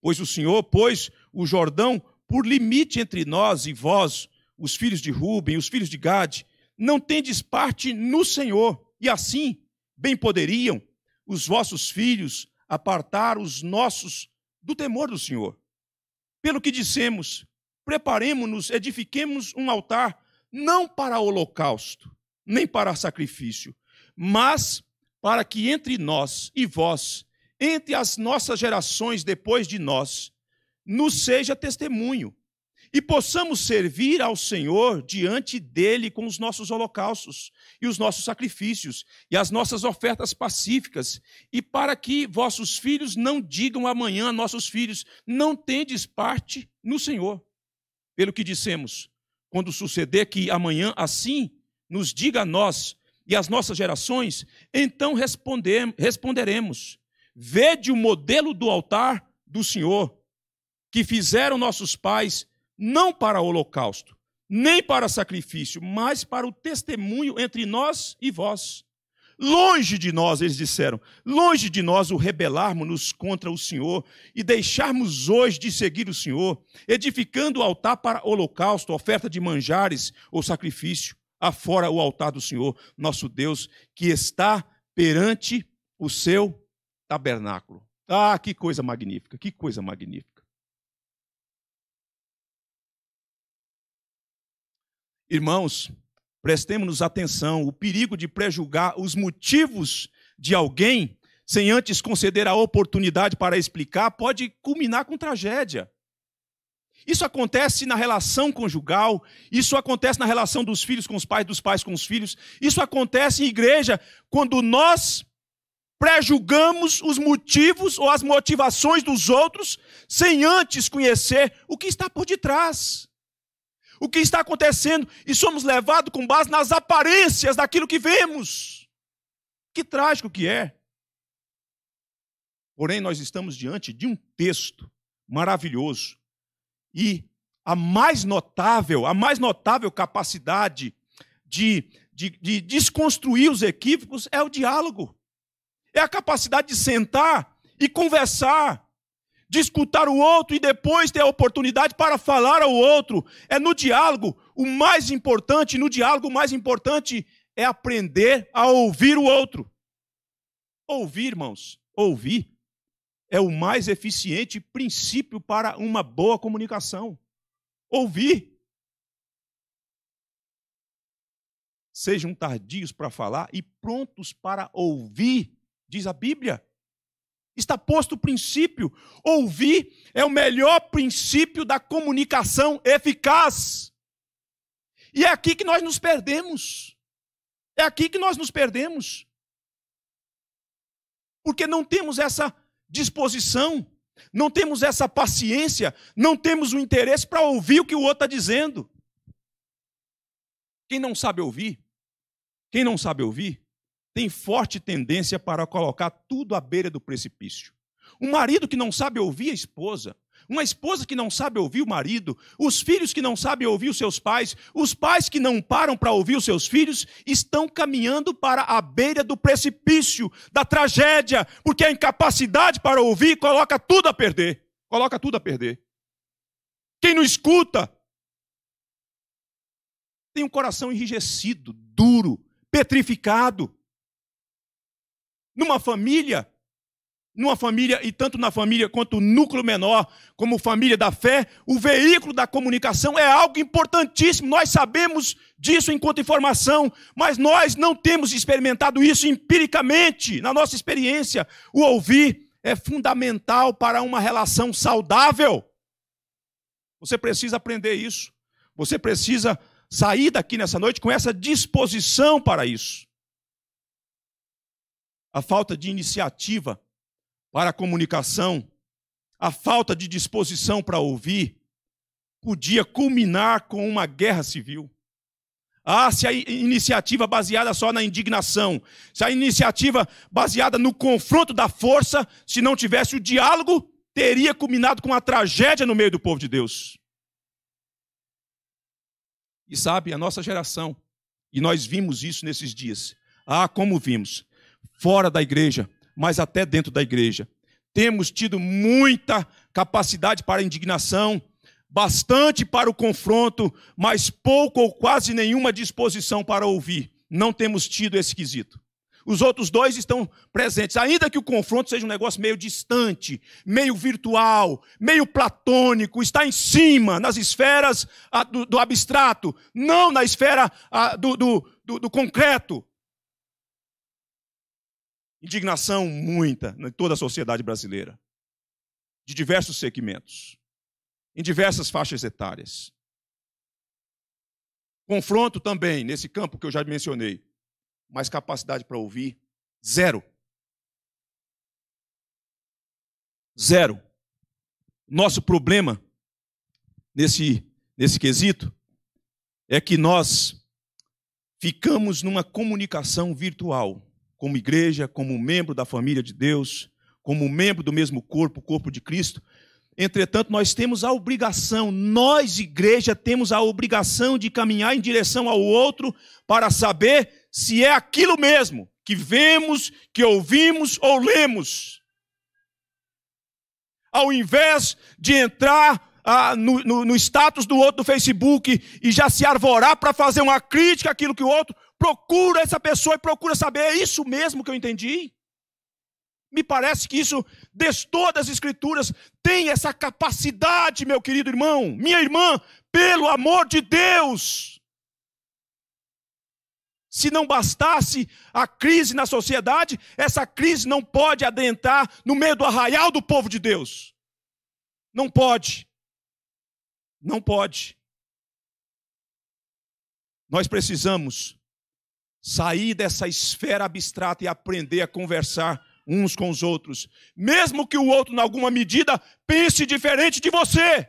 Pois o Senhor pôs o Jordão por limite entre nós e vós, os filhos de Ruben, os filhos de Gade, não tendes parte no Senhor. E assim, bem poderiam os vossos filhos apartar os nossos do temor do Senhor. Pelo que dissemos, preparemos-nos, edifiquemos um altar, não para holocausto, nem para sacrifício, mas para que entre nós e vós, entre as nossas gerações depois de nós, nos seja testemunho e possamos servir ao Senhor diante dele com os nossos holocaustos e os nossos sacrifícios e as nossas ofertas pacíficas, e para que vossos filhos não digam amanhã a nossos filhos: não tendes parte no Senhor. Pelo que dissemos, quando suceder que amanhã assim nos diga a nós e às nossas gerações, então responder, responderemos: vede o modelo do altar do Senhor que fizeram nossos pais não para holocausto, nem para sacrifício, mas para o testemunho entre nós e vós. Longe de nós, eles disseram, longe de nós o rebelarmos-nos contra o Senhor e deixarmos hoje de seguir o Senhor, edificando o altar para holocausto, oferta de manjares ou sacrifício, afora o altar do Senhor, nosso Deus, que está perante o seu tabernáculo. Ah, que coisa magnífica, que coisa magnífica. Irmãos, prestemos atenção, o perigo de prejugar os motivos de alguém sem antes conceder a oportunidade para explicar pode culminar com tragédia. Isso acontece na relação conjugal, isso acontece na relação dos filhos com os pais, dos pais com os filhos, isso acontece em igreja quando nós prejugamos os motivos ou as motivações dos outros sem antes conhecer o que está por detrás o que está acontecendo e somos levados com base nas aparências daquilo que vemos. Que trágico que é. Porém, nós estamos diante de um texto maravilhoso e a mais notável, a mais notável capacidade de, de, de desconstruir os equívocos é o diálogo. É a capacidade de sentar e conversar de escutar o outro e depois ter a oportunidade para falar ao outro. É no diálogo o mais importante, no diálogo o mais importante é aprender a ouvir o outro. Ouvir, irmãos, ouvir é o mais eficiente princípio para uma boa comunicação. Ouvir. Sejam tardios para falar e prontos para ouvir, diz a Bíblia. Está posto o princípio. Ouvir é o melhor princípio da comunicação eficaz. E é aqui que nós nos perdemos. É aqui que nós nos perdemos. Porque não temos essa disposição, não temos essa paciência, não temos o interesse para ouvir o que o outro está dizendo. Quem não sabe ouvir, quem não sabe ouvir, tem forte tendência para colocar tudo à beira do precipício. Um marido que não sabe ouvir a esposa, uma esposa que não sabe ouvir o marido, os filhos que não sabem ouvir os seus pais, os pais que não param para ouvir os seus filhos, estão caminhando para a beira do precipício, da tragédia, porque a incapacidade para ouvir coloca tudo a perder. Coloca tudo a perder. Quem não escuta tem um coração enrijecido, duro, petrificado numa família, numa família, e tanto na família quanto o núcleo menor, como família da fé, o veículo da comunicação é algo importantíssimo. Nós sabemos disso enquanto informação, mas nós não temos experimentado isso empiricamente na nossa experiência. O ouvir é fundamental para uma relação saudável. Você precisa aprender isso. Você precisa sair daqui nessa noite com essa disposição para isso a falta de iniciativa para a comunicação, a falta de disposição para ouvir, podia culminar com uma guerra civil. Ah, se a iniciativa baseada só na indignação, se a iniciativa baseada no confronto da força, se não tivesse o diálogo, teria culminado com uma tragédia no meio do povo de Deus. E sabe, a nossa geração, e nós vimos isso nesses dias. Ah, como vimos fora da igreja, mas até dentro da igreja. Temos tido muita capacidade para indignação, bastante para o confronto, mas pouco ou quase nenhuma disposição para ouvir. Não temos tido esse quesito. Os outros dois estão presentes, ainda que o confronto seja um negócio meio distante, meio virtual, meio platônico, está em cima, nas esferas ah, do, abstrato, não na esfera ah, do, do, do, do concreto. Indignação muita em toda a sociedade brasileira, de diversos segmentos, em diversas faixas etárias. Confronto também, nesse campo que eu já mencionei, mas capacidade para ouvir, zero. Zero. Nosso problema nesse, nesse quesito é que nós ficamos numa comunicação virtual como igreja, como membro da família de Deus, como membro do mesmo corpo, o corpo de Cristo. Entretanto, nós temos a obrigação, nós, igreja, temos a obrigação de caminhar em direção ao outro para saber se é aquilo mesmo que vemos, que ouvimos ou lemos. Ao invés de entrar ah, no, no, no status do outro do Facebook e já se arvorar para fazer uma crítica àquilo que o outro, procura essa pessoa e procura saber, é isso mesmo que eu entendi? Me parece que isso, desde das Escrituras, tem essa capacidade, meu querido irmão, minha irmã, pelo amor de Deus. Se não bastasse a crise na sociedade, essa crise não pode adentrar no meio do arraial do povo de Deus. Não pode. Não pode. Nós precisamos sair dessa esfera abstrata e aprender a conversar uns com os outros, mesmo que o outro, em alguma medida, pense diferente de você.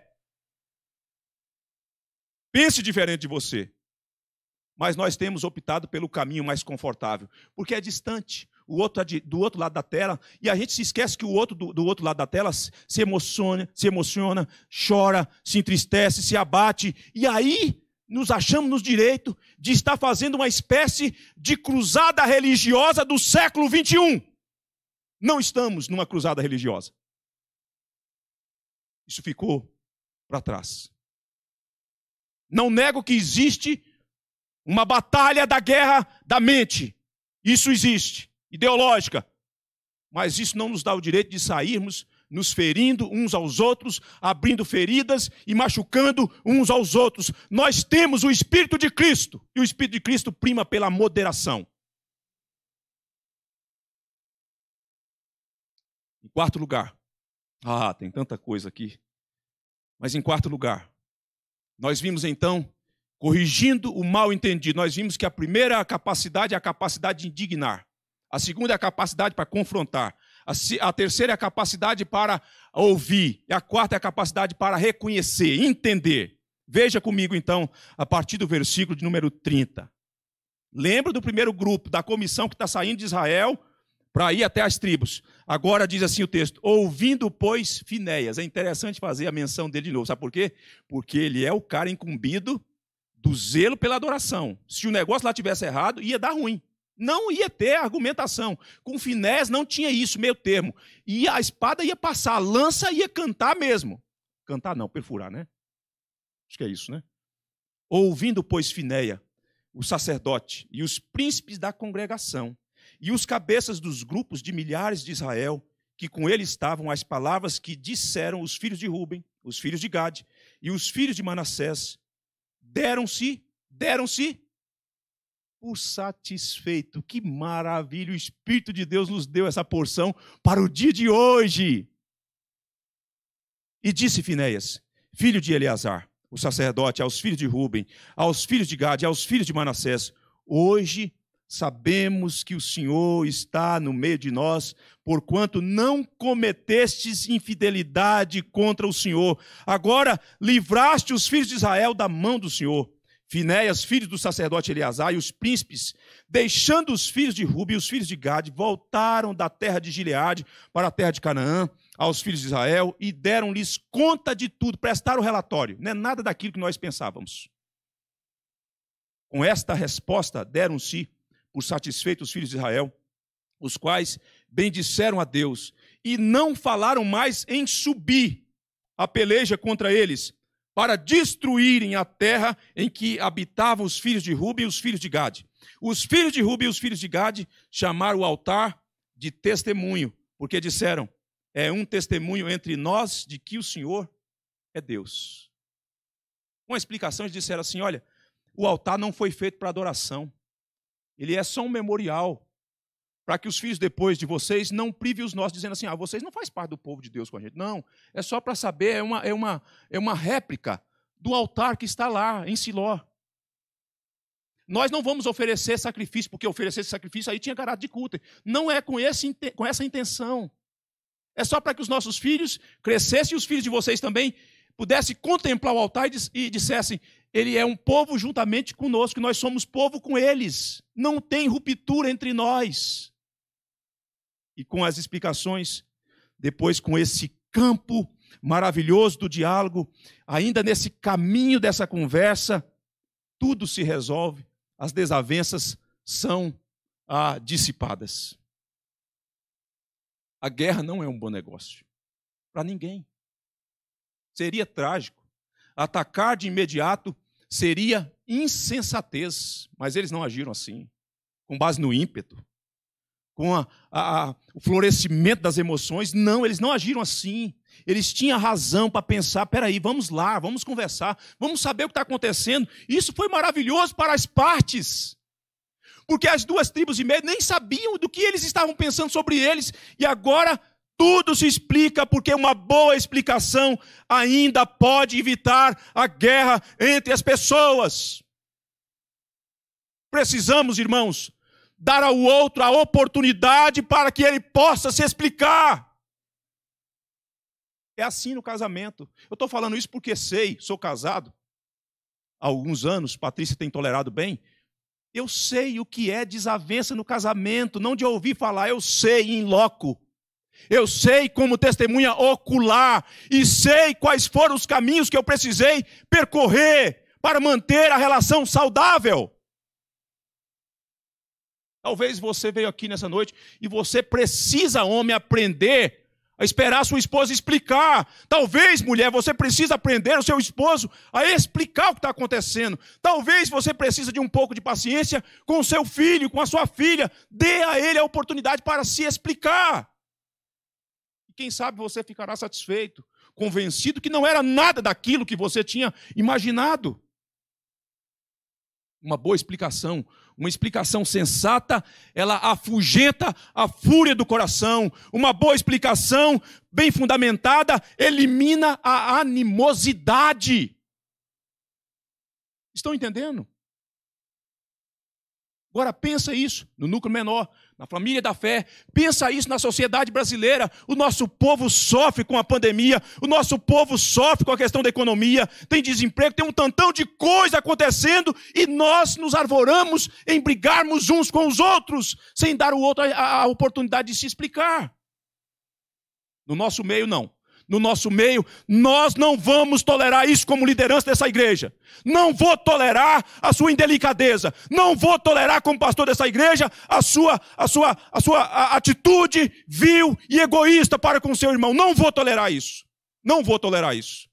Pense diferente de você. Mas nós temos optado pelo caminho mais confortável, porque é distante. O outro é do outro lado da tela, e a gente se esquece que o outro do, do outro lado da tela se emociona, se emociona, chora, se entristece, se abate, e aí nos achamos nos direito de estar fazendo uma espécie de cruzada religiosa do século 21. Não estamos numa cruzada religiosa. Isso ficou para trás. Não nego que existe uma batalha da guerra da mente. Isso existe, ideológica. Mas isso não nos dá o direito de sairmos nos ferindo uns aos outros, abrindo feridas e machucando uns aos outros. Nós temos o Espírito de Cristo, e o Espírito de Cristo prima pela moderação. Em quarto lugar, ah, tem tanta coisa aqui. Mas em quarto lugar, nós vimos então, corrigindo o mal entendido, nós vimos que a primeira capacidade é a capacidade de indignar. A segunda é a capacidade para confrontar a terceira é a capacidade para ouvir, e a quarta é a capacidade para reconhecer, entender. Veja comigo então, a partir do versículo de número 30. Lembra do primeiro grupo, da comissão que está saindo de Israel para ir até as tribos. Agora diz assim o texto: ouvindo, pois, Finéias. É interessante fazer a menção dele de novo. Sabe por quê? Porque ele é o cara incumbido do zelo pela adoração. Se o negócio lá tivesse errado, ia dar ruim. Não ia ter argumentação. Com finés não tinha isso, meio termo. E a espada ia passar, a lança ia cantar mesmo. Cantar não, perfurar, né? Acho que é isso, né? Ouvindo, pois, Finéia, o sacerdote e os príncipes da congregação e os cabeças dos grupos de milhares de Israel, que com ele estavam as palavras que disseram os filhos de Ruben, os filhos de Gade e os filhos de Manassés, deram-se, deram-se o satisfeito. Que maravilha! O Espírito de Deus nos deu essa porção para o dia de hoje. E disse Finéias, filho de Eleazar, o sacerdote, aos filhos de Ruben, aos filhos de Gade, aos filhos de Manassés: Hoje sabemos que o Senhor está no meio de nós, porquanto não cometestes infidelidade contra o Senhor. Agora livraste os filhos de Israel da mão do Senhor. Finéias, filho do sacerdote Eleazar, e os príncipes, deixando os filhos de Rubi e os filhos de Gade, voltaram da terra de Gileade para a terra de Canaã, aos filhos de Israel, e deram-lhes conta de tudo, prestaram relatório. Não é nada daquilo que nós pensávamos. Com esta resposta, deram-se por satisfeitos os filhos de Israel, os quais bendisseram a Deus, e não falaram mais em subir a peleja contra eles, para destruírem a terra em que habitavam os filhos de Rubi e os filhos de Gade. Os filhos de Rubi e os filhos de Gade chamaram o altar de testemunho, porque disseram: é um testemunho entre nós de que o Senhor é Deus. Com a explicação, eles disseram assim: olha, o altar não foi feito para adoração, ele é só um memorial para que os filhos depois de vocês não privem os nossos, dizendo assim: ah, vocês não fazem parte do povo de Deus com a gente. Não, é só para saber, é uma, é, uma, é uma réplica do altar que está lá em Siló. Nós não vamos oferecer sacrifício, porque oferecer sacrifício aí tinha caráter de culto. Não é com, esse, com essa intenção. É só para que os nossos filhos crescessem e os filhos de vocês também pudessem contemplar o altar e dissessem: Ele é um povo juntamente conosco, nós somos povo com eles. Não tem ruptura entre nós e com as explicações, depois com esse campo maravilhoso do diálogo, ainda nesse caminho dessa conversa, tudo se resolve, as desavenças são ah, dissipadas. A guerra não é um bom negócio para ninguém. Seria trágico. Atacar de imediato seria insensatez, mas eles não agiram assim, com base no ímpeto, com a, a, o florescimento das emoções. Não, eles não agiram assim. Eles tinham razão para pensar: peraí, vamos lá, vamos conversar, vamos saber o que está acontecendo. Isso foi maravilhoso para as partes. Porque as duas tribos de meio nem sabiam do que eles estavam pensando sobre eles, e agora tudo se explica, porque uma boa explicação ainda pode evitar a guerra entre as pessoas. Precisamos, irmãos, dar ao outro a oportunidade para que ele possa se explicar. É assim no casamento. Eu estou falando isso porque sei, sou casado há alguns anos, Patrícia tem tolerado bem. Eu sei o que é desavença no casamento, não de ouvir falar, eu sei em loco. Eu sei como testemunha ocular e sei quais foram os caminhos que eu precisei percorrer para manter a relação saudável. Talvez você veio aqui nessa noite e você precisa, homem, aprender a esperar a sua esposa explicar. Talvez, mulher, você precisa aprender o seu esposo a explicar o que está acontecendo. Talvez você precisa de um pouco de paciência com o seu filho, com a sua filha. Dê a ele a oportunidade para se explicar. E quem sabe você ficará satisfeito, convencido que não era nada daquilo que você tinha imaginado. Uma boa explicação uma explicação sensata, ela afugenta a fúria do coração. Uma boa explicação, bem fundamentada, elimina a animosidade. Estão entendendo? Agora pensa isso no núcleo menor, na família da fé. Pensa isso na sociedade brasileira. O nosso povo sofre com a pandemia, o nosso povo sofre com a questão da economia, tem desemprego, tem um tantão de coisa acontecendo e nós nos arvoramos em brigarmos uns com os outros, sem dar o outro a, a oportunidade de se explicar. No nosso meio, não no nosso meio, nós não vamos tolerar isso como liderança dessa igreja. Não vou tolerar a sua indelicadeza. Não vou tolerar como pastor dessa igreja a sua a sua a sua atitude vil e egoísta para com seu irmão. Não vou tolerar isso. Não vou tolerar isso.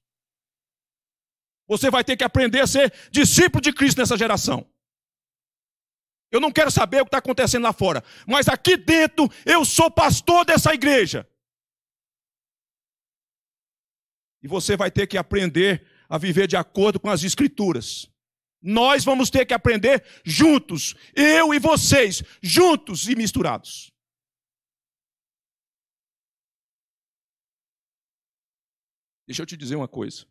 Você vai ter que aprender a ser discípulo de Cristo nessa geração. Eu não quero saber o que está acontecendo lá fora, mas aqui dentro eu sou pastor dessa igreja. E você vai ter que aprender a viver de acordo com as Escrituras. Nós vamos ter que aprender juntos, eu e vocês, juntos e misturados. Deixa eu te dizer uma coisa.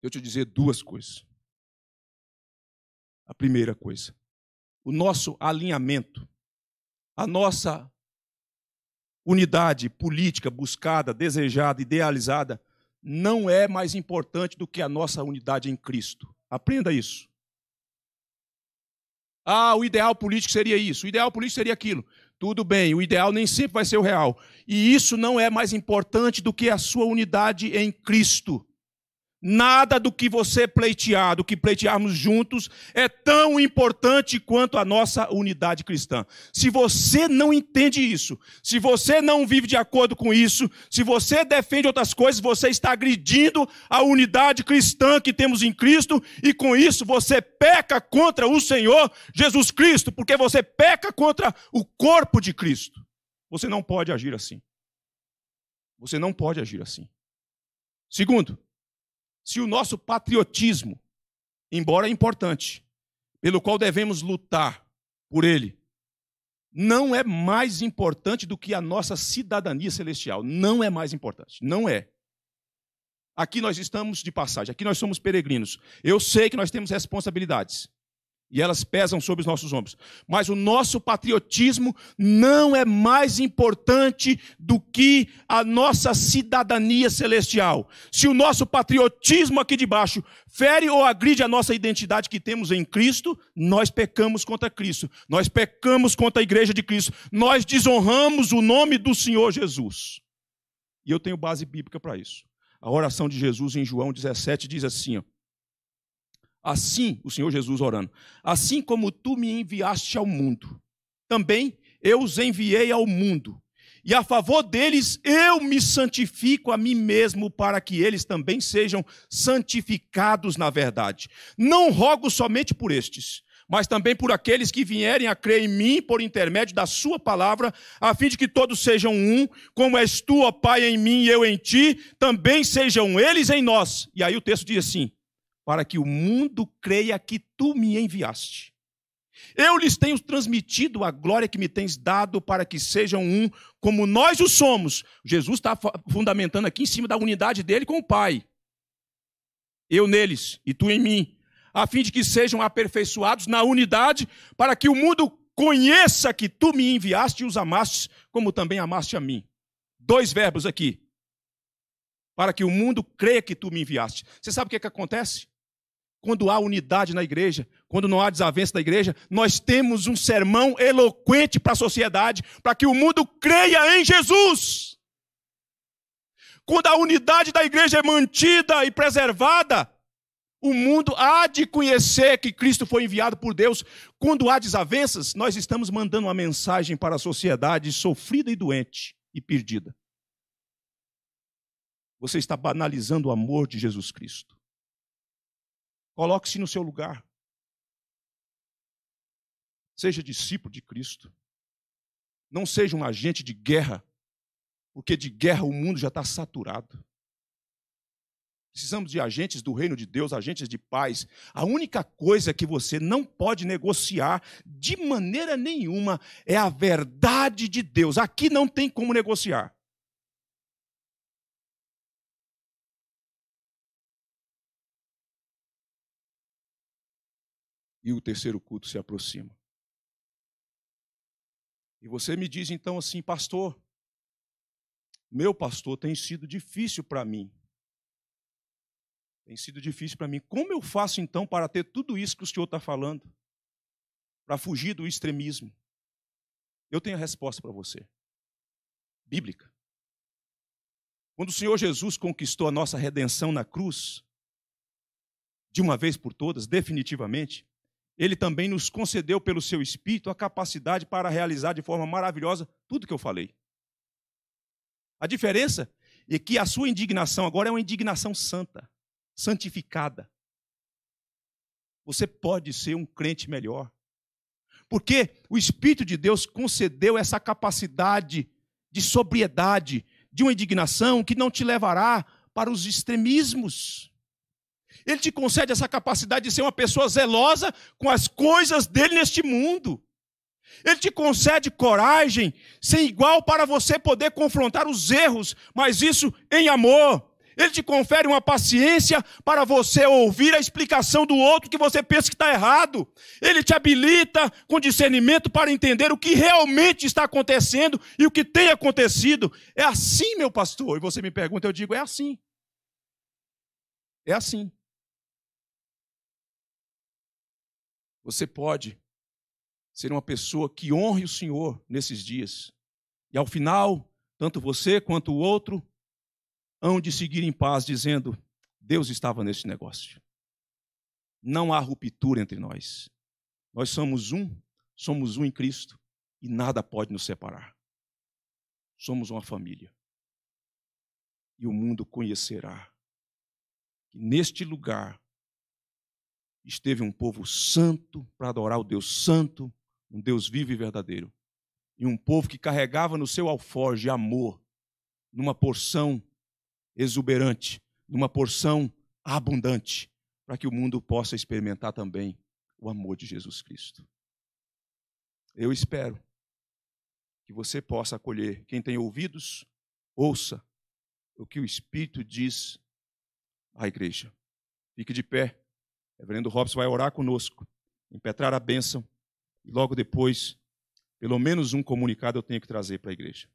eu te dizer duas coisas. A primeira coisa, o nosso alinhamento a nossa unidade política buscada, desejada, idealizada, não é mais importante do que a nossa unidade em Cristo. Aprenda isso. Ah, o ideal político seria isso, o ideal político seria aquilo. Tudo bem, o ideal nem sempre vai ser o real. E isso não é mais importante do que a sua unidade em Cristo. Nada do que você pleitear, do que pleitearmos juntos, é tão importante quanto a nossa unidade cristã. Se você não entende isso, se você não vive de acordo com isso, se você defende outras coisas, você está agredindo a unidade cristã que temos em Cristo, e com isso você peca contra o Senhor Jesus Cristo, porque você peca contra o corpo de Cristo. Você não pode agir assim. Você não pode agir assim. Segundo, se o nosso patriotismo, embora importante, pelo qual devemos lutar por ele, não é mais importante do que a nossa cidadania celestial. Não é mais importante. Não é. Aqui nós estamos de passagem, aqui nós somos peregrinos. Eu sei que nós temos responsabilidades e elas pesam sobre os nossos ombros. Mas o nosso patriotismo não é mais importante do que a nossa cidadania celestial. Se o nosso patriotismo aqui de baixo fere ou agride a nossa identidade que temos em Cristo, nós pecamos contra Cristo, nós pecamos contra a igreja de Cristo, nós desonramos o nome do Senhor Jesus. E eu tenho base bíblica para isso. A oração de Jesus em João 17 diz assim: ó, Assim, o Senhor Jesus orando, assim como tu me enviaste ao mundo, também eu os enviei ao mundo. E a favor deles eu me santifico a mim mesmo, para que eles também sejam santificados na verdade. Não rogo somente por estes, mas também por aqueles que vierem a crer em mim por intermédio da Sua palavra, a fim de que todos sejam um, como és tu, ó Pai, em mim e eu em ti, também sejam eles em nós. E aí o texto diz assim: para que o mundo creia que tu me enviaste. Eu lhes tenho transmitido a glória que me tens dado para que sejam um, como nós o somos. Jesus está fundamentando aqui em cima da unidade dele com o Pai. Eu neles e tu em mim, a fim de que sejam aperfeiçoados na unidade, para que o mundo conheça que tu me enviaste e os amaste, como também amaste a mim. Dois verbos aqui. Para que o mundo creia que tu me enviaste. Você sabe o que, é que acontece? quando há unidade na igreja, quando não há desavença na igreja, nós temos um sermão eloquente para a sociedade, para que o mundo creia em Jesus. Quando a unidade da igreja é mantida e preservada, o mundo há de conhecer que Cristo foi enviado por Deus. Quando há desavenças, nós estamos mandando uma mensagem para a sociedade sofrida e doente e perdida. Você está banalizando o amor de Jesus Cristo. Coloque-se no seu lugar. Seja discípulo de Cristo. Não seja um agente de guerra, porque de guerra o mundo já está saturado. Precisamos de agentes do reino de Deus, agentes de paz. A única coisa que você não pode negociar de maneira nenhuma é a verdade de Deus. Aqui não tem como negociar. e o terceiro culto se aproxima. E você me diz então assim, pastor, meu pastor, tem sido difícil para mim. Tem sido difícil para mim. Como eu faço então para ter tudo isso que o senhor está falando? Para fugir do extremismo? Eu tenho a resposta para você. Bíblica. Quando o Senhor Jesus conquistou a nossa redenção na cruz, de uma vez por todas, definitivamente, ele também nos concedeu pelo seu Espírito a capacidade para realizar de forma maravilhosa tudo que eu falei. A diferença é que a sua indignação agora é uma indignação santa, santificada. Você pode ser um crente melhor. Porque o Espírito de Deus concedeu essa capacidade de sobriedade, de uma indignação que não te levará para os extremismos. Ele te concede essa capacidade de ser uma pessoa zelosa com as coisas dele neste mundo. Ele te concede coragem sem igual para você poder confrontar os erros, mas isso em amor. Ele te confere uma paciência para você ouvir a explicação do outro que você pensa que está errado. Ele te habilita com discernimento para entender o que realmente está acontecendo e o que tem acontecido. É assim, meu pastor. E você me pergunta, eu digo: é assim. É assim. Você pode ser uma pessoa que honre o Senhor nesses dias. E ao final, tanto você quanto o outro hão de seguir em paz, dizendo: Deus estava nesse negócio. Não há ruptura entre nós. Nós somos um, somos um em Cristo e nada pode nos separar. Somos uma família. E o mundo conhecerá que neste lugar esteve um povo santo para adorar o Deus santo, um Deus vivo e verdadeiro. E um povo que carregava no seu alforge amor, numa porção exuberante, numa porção abundante, para que o mundo possa experimentar também o amor de Jesus Cristo. Eu espero que você possa acolher. Quem tem ouvidos, ouça o que o Espírito diz à igreja. Fique de pé reverendo Robson vai orar conosco, impetrar a bênção, e logo depois, pelo menos um comunicado eu tenho que trazer para a igreja.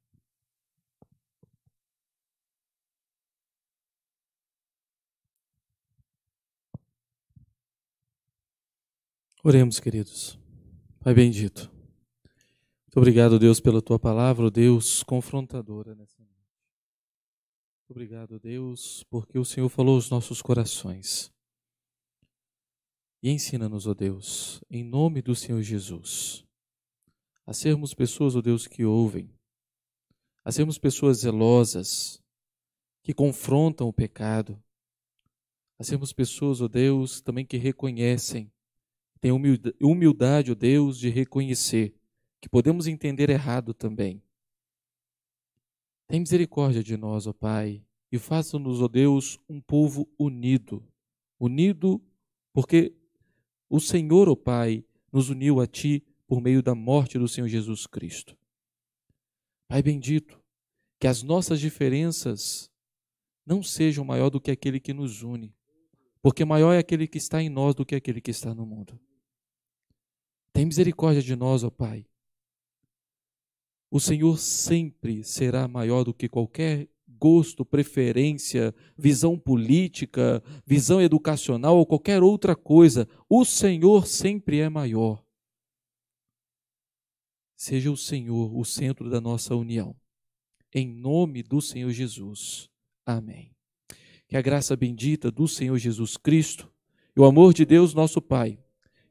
Oremos, queridos. Pai bendito. Muito obrigado, Deus, pela tua palavra, Deus, confrontadora nessa noite. Obrigado, Deus, porque o Senhor falou aos nossos corações. E ensina-nos, ó Deus, em nome do Senhor Jesus, a sermos pessoas, ó Deus, que ouvem, a sermos pessoas zelosas, que confrontam o pecado, a sermos pessoas, ó Deus, também que reconhecem, têm humildade, ó Deus, de reconhecer que podemos entender errado também. Tem misericórdia de nós, ó Pai, e faça-nos, ó Deus, um povo unido, unido porque o Senhor, ó oh Pai, nos uniu a Ti por meio da morte do Senhor Jesus Cristo. Pai bendito, que as nossas diferenças não sejam maior do que aquele que nos une, porque maior é aquele que está em nós do que aquele que está no mundo. Tem misericórdia de nós, ó Pai. O Senhor sempre será maior do que qualquer gosto, preferência, visão política, visão educacional ou qualquer outra coisa. O Senhor sempre é maior. Seja o Senhor o centro da nossa união. Em nome do Senhor Jesus. Amém. Que a graça bendita do Senhor Jesus Cristo e o amor de Deus, nosso Pai,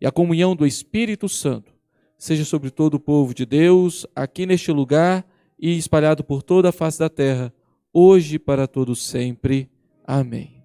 e a comunhão do Espírito Santo seja sobre todo o povo de Deus, aqui neste lugar e espalhado por toda a face da terra hoje e para todo sempre. Amém.